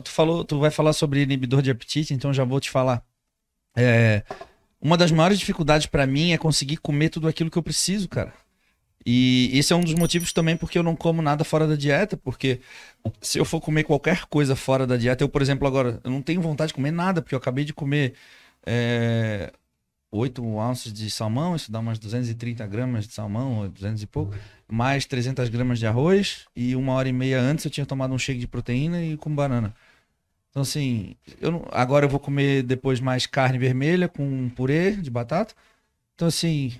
tu falou, tu vai falar sobre inibidor de apetite, então já vou te falar. É, uma das maiores dificuldades para mim é conseguir comer tudo aquilo que eu preciso, cara. E esse é um dos motivos também porque eu não como nada fora da dieta, porque se eu for comer qualquer coisa fora da dieta, eu, por exemplo, agora, eu não tenho vontade de comer nada, porque eu acabei de comer é, 8 onças de salmão, isso dá umas 230 gramas de salmão, 200 e pouco, mais 300 gramas de arroz, e uma hora e meia antes eu tinha tomado um shake de proteína e com banana. Então, assim, eu não... agora eu vou comer depois mais carne vermelha com purê de batata. Então, assim,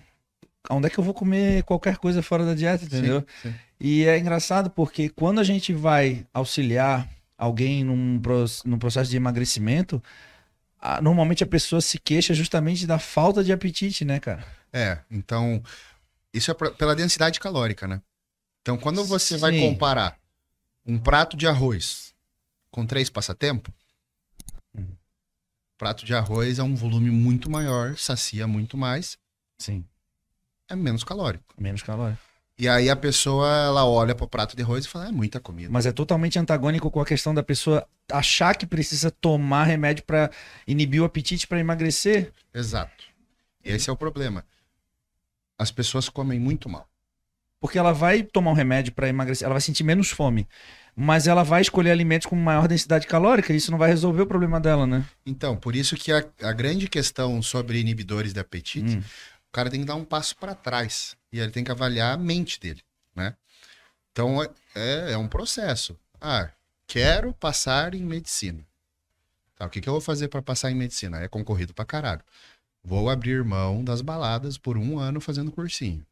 onde é que eu vou comer qualquer coisa fora da dieta, entendeu? Sim, sim. E é engraçado porque quando a gente vai auxiliar alguém num, num processo de emagrecimento, a, normalmente a pessoa se queixa justamente da falta de apetite, né, cara? É, então isso é pra, pela densidade calórica, né? Então, quando você Sim. vai comparar um prato de arroz com três passatempo, hum. prato de arroz é um volume muito maior, sacia muito mais. Sim. É menos calórico. Menos calórico. E aí a pessoa, ela olha pro prato de arroz e fala, é muita comida. Mas é totalmente antagônico com a questão da pessoa achar que precisa tomar remédio para inibir o apetite para emagrecer. Exato. E esse é o problema. As pessoas comem muito mal. Porque ela vai tomar um remédio para emagrecer, ela vai sentir menos fome. Mas ela vai escolher alimentos com maior densidade calórica e isso não vai resolver o problema dela, né? Então, por isso que a, a grande questão sobre inibidores de apetite... Hum cara tem que dar um passo para trás e ele tem que avaliar a mente dele, né? Então é, é, é um processo. Ah, quero passar em medicina. Tá, o que, que eu vou fazer para passar em medicina? É concorrido para caralho. Vou abrir mão das baladas por um ano fazendo cursinho.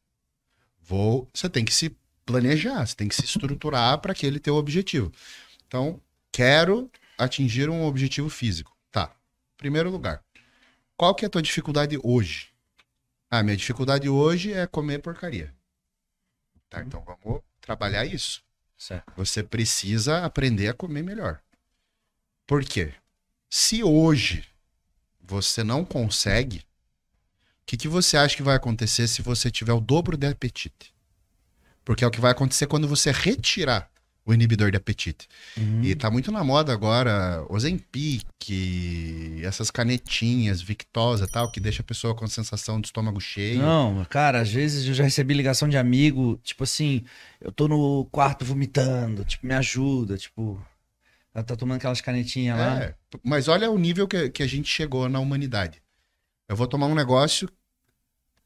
Vou, você tem que se planejar, você tem que se estruturar para aquele teu objetivo. Então, quero atingir um objetivo físico. Tá. Primeiro lugar, qual que é a tua dificuldade hoje? Ah, minha dificuldade hoje é comer porcaria. Tá, então vamos trabalhar isso. Certo. Você precisa aprender a comer melhor. Por quê? Se hoje você não consegue, o que, que você acha que vai acontecer se você tiver o dobro de apetite? Porque é o que vai acontecer quando você retirar o inibidor de apetite. Uhum. E tá muito na moda agora Zempic, essas canetinhas, Victosa tal, que deixa a pessoa com a sensação de estômago cheio. Não, cara, às vezes eu já recebi ligação de amigo, tipo assim, eu tô no quarto vomitando, tipo, me ajuda, tipo... Ela tá tomando aquelas canetinhas é, lá. Mas olha o nível que, que a gente chegou na humanidade. Eu vou tomar um negócio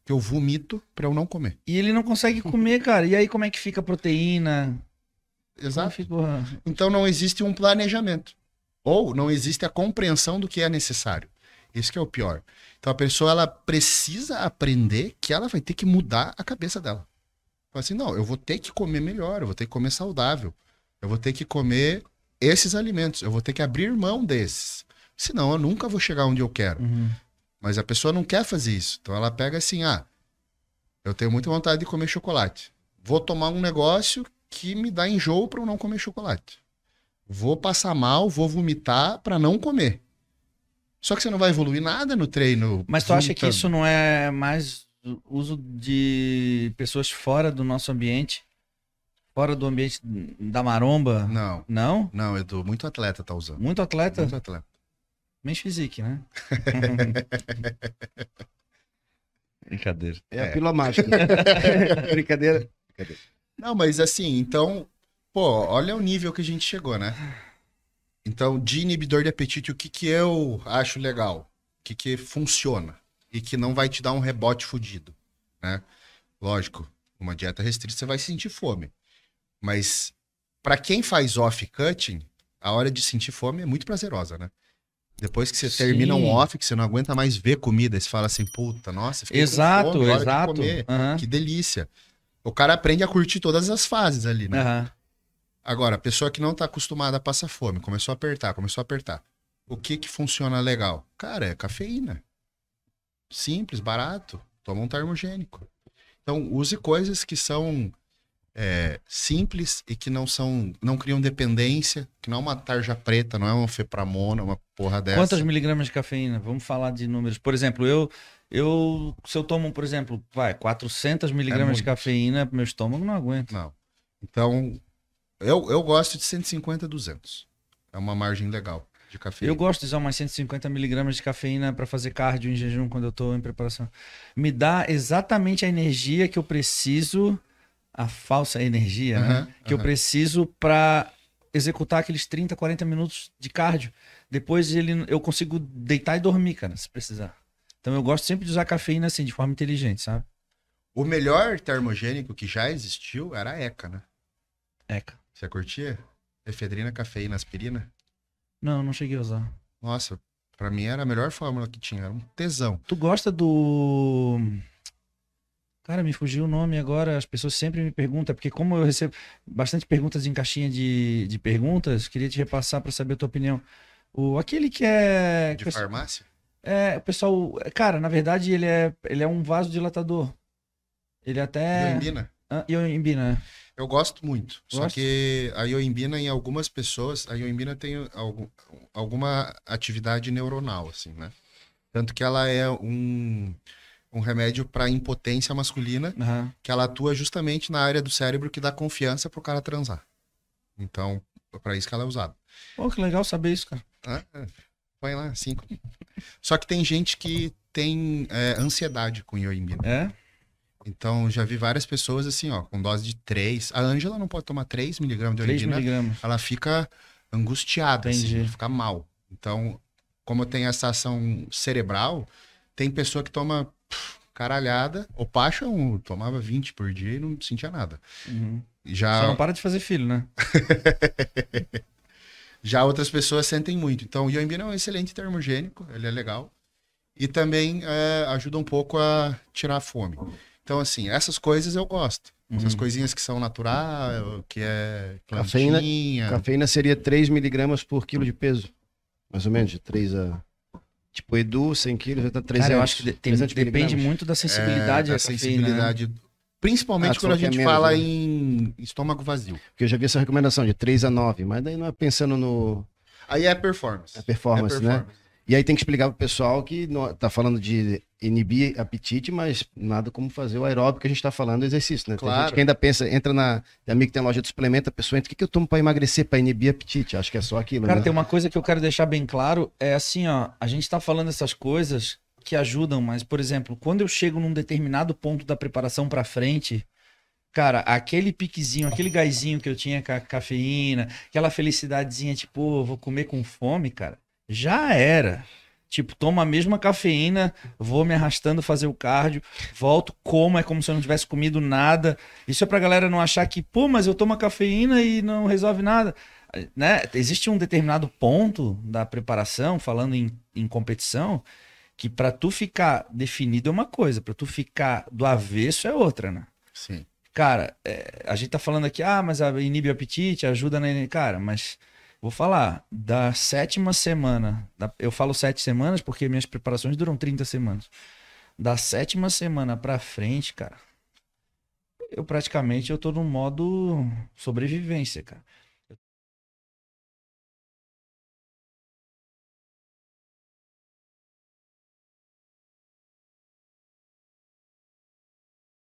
que eu vomito pra eu não comer. E ele não consegue comer, cara. E aí como é que fica a proteína? Exato. Ficou... Então não existe um planejamento. Ou não existe a compreensão do que é necessário. que é o pior. Então a pessoa ela precisa aprender que ela vai ter que mudar a cabeça dela. Fala assim, não, eu vou ter que comer melhor, eu vou ter que comer saudável, eu vou ter que comer esses alimentos, eu vou ter que abrir mão desses. Senão eu nunca vou chegar onde eu quero. Uhum. Mas a pessoa não quer fazer isso. Então ela pega assim, ah, eu tenho muita vontade de comer chocolate. Vou tomar um negócio que me dá enjoo para eu não comer chocolate. Vou passar mal, vou vomitar para não comer. Só que você não vai evoluir nada no treino. Mas tu acha que isso não é mais uso de pessoas fora do nosso ambiente? Fora do ambiente da maromba? Não. Não? Não, Edu, muito atleta tá usando. Muito atleta? Muito atleta. Menos física, né? Brincadeira. É, é a pílula mágica. Brincadeira. Brincadeira. Não, mas assim, então, pô, olha o nível que a gente chegou, né? Então, de inibidor de apetite, o que que eu acho legal? O que que funciona? E que não vai te dar um rebote fudido, né? Lógico, uma dieta restrita você vai sentir fome. Mas para quem faz off cutting, a hora de sentir fome é muito prazerosa, né? Depois que você Sim. termina um off, que você não aguenta mais ver comida, você fala assim, puta, nossa, fiquei exato, com fome, exato. Comer, uhum. que delícia. O cara aprende a curtir todas as fases ali, né? Uhum. Agora, a pessoa que não tá acostumada passa fome, começou a apertar, começou a apertar. O que que funciona legal? Cara, é cafeína. Simples, barato. Toma um termogênico. Então, use coisas que são é, simples e que não são, não criam dependência, que não é uma tarja preta, não é uma fepramona, uma porra dessa. Quantas miligramas de cafeína? Vamos falar de números. Por exemplo, eu eu, se eu tomo, por exemplo, vai, 400 é miligramas é de cafeína, meu estômago não aguenta. Não. Então, eu, eu gosto de 150 a 200. É uma margem legal de cafeína. Eu gosto de usar mais 150 miligramas de cafeína para fazer cardio em jejum quando eu estou em preparação. Me dá exatamente a energia que eu preciso, a falsa energia, uhum, né? Que uhum. eu preciso para executar aqueles 30, 40 minutos de cardio. Depois ele, eu consigo deitar e dormir, cara, se precisar. Então eu gosto sempre de usar cafeína assim, de forma inteligente, sabe? O melhor termogênico que já existiu era a ECA, né? ECA. Você curtia? Efedrina, cafeína, aspirina? Não, não cheguei a usar. Nossa, para mim era a melhor fórmula que tinha, era um tesão. Tu gosta do. Cara, me fugiu o nome agora, as pessoas sempre me perguntam, porque como eu recebo bastante perguntas em caixinha de, de perguntas, queria te repassar para saber a tua opinião. O, aquele que é. De farmácia? É, o pessoal. Cara, na verdade, ele é, ele é um vasodilatador. Ele até. Ioimbina? Ah, ioimbina. É. Eu gosto muito. Gosto. Só que a ioimbina, em algumas pessoas, a ioimbina tem algum, alguma atividade neuronal, assim, né? Tanto que ela é um, um remédio para impotência masculina, uhum. que ela atua justamente na área do cérebro que dá confiança pro cara transar. Então, é para isso que ela é usada. Pô, que legal saber isso, cara. Ah, é. Põe lá, cinco. Só que tem gente que tem é, ansiedade com ioimbina. É? Então, já vi várias pessoas assim, ó, com dose de 3. A Ângela não pode tomar 3 miligramas de 3 ioimbina. Miligramas. Ela fica angustiada, assim, Entendi. assim, fica mal. Então, como tem essa ação cerebral, tem pessoa que toma pff, caralhada. O Pacha um, tomava 20 por dia e não sentia nada. Uhum. Já... Só não para de fazer filho, né? Já outras pessoas sentem muito. Então, o ioimbina é um excelente termogênico, ele é legal. E também é, ajuda um pouco a tirar a fome. Então, assim, essas coisas eu gosto. Uhum. Essas coisinhas que são natural, que é cafeína. Cafeína seria 3 miligramas por quilo de peso. Mais ou menos, de 3 a. Tipo, Edu, 100 quilos, vai estar 300. Cara, eu acho que tem, depende muito da sensibilidade. É, da a né? sensibilidade Do... Principalmente ah, quando a é gente é menos, fala né? em estômago vazio. Porque eu já vi essa recomendação de 3 a 9, mas daí não é pensando no. Aí é performance. É performance, é né? performance. né? E aí tem que explicar pro pessoal que no, tá falando de inibir apetite, mas nada como fazer o aeróbico que a gente tá falando, exercício, né? Claro. Tem gente que ainda pensa, entra na. Tem amigo que tem loja de suplemento, a pessoa entra, o que, que eu tomo para emagrecer, para inibir apetite? Acho que é só aquilo. Cara, né? tem uma coisa que eu quero deixar bem claro: é assim, ó, a gente tá falando essas coisas que ajudam, mas, por exemplo, quando eu chego num determinado ponto da preparação para frente, cara, aquele piquezinho, aquele gásinho que eu tinha com a cafeína, aquela felicidadezinha, tipo, oh, vou comer com fome, cara, já era. Tipo, toma a mesma cafeína, vou me arrastando fazer o cardio, volto, como, é como se eu não tivesse comido nada. Isso é pra galera não achar que, pô, mas eu tomo a cafeína e não resolve nada. Né? Existe um determinado ponto da preparação, falando em, em competição, que para tu ficar definido é uma coisa, para tu ficar do avesso é outra, né? Sim. Cara, é, a gente tá falando aqui, ah, mas inibe o apetite, ajuda na. Cara, mas vou falar, da sétima semana, da, eu falo sete semanas porque minhas preparações duram 30 semanas. Da sétima semana pra frente, cara, eu praticamente eu tô num modo sobrevivência, cara.